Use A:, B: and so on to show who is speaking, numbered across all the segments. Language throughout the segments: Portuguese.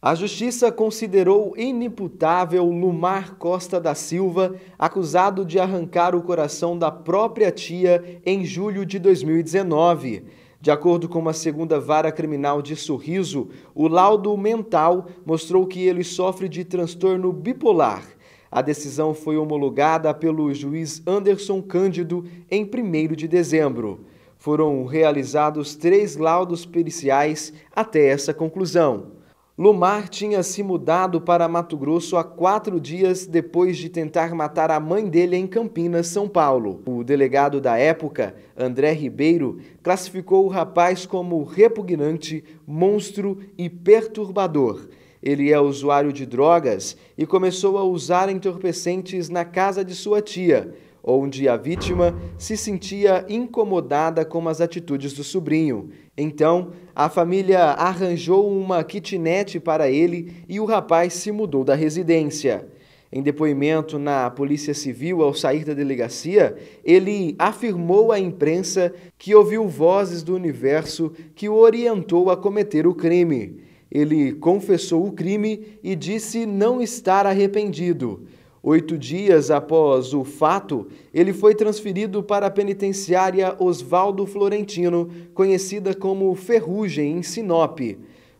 A: A justiça considerou inimputável Lumar Costa da Silva, acusado de arrancar o coração da própria tia em julho de 2019. De acordo com uma segunda vara criminal de Sorriso, o laudo mental mostrou que ele sofre de transtorno bipolar. A decisão foi homologada pelo juiz Anderson Cândido em 1 de dezembro. Foram realizados três laudos periciais até essa conclusão. Lomar tinha se mudado para Mato Grosso há quatro dias depois de tentar matar a mãe dele em Campinas, São Paulo. O delegado da época, André Ribeiro, classificou o rapaz como repugnante, monstro e perturbador. Ele é usuário de drogas e começou a usar entorpecentes na casa de sua tia onde a vítima se sentia incomodada com as atitudes do sobrinho. Então, a família arranjou uma kitnet para ele e o rapaz se mudou da residência. Em depoimento na Polícia Civil, ao sair da delegacia, ele afirmou à imprensa que ouviu vozes do universo que o orientou a cometer o crime. Ele confessou o crime e disse não estar arrependido. Oito dias após o fato, ele foi transferido para a penitenciária Oswaldo Florentino, conhecida como Ferrugem, em Sinop.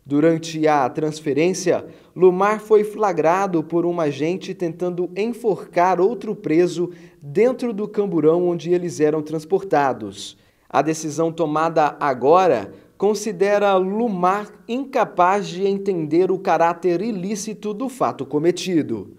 A: Durante a transferência, Lumar foi flagrado por um agente tentando enforcar outro preso dentro do camburão onde eles eram transportados. A decisão tomada agora considera Lumar incapaz de entender o caráter ilícito do fato cometido.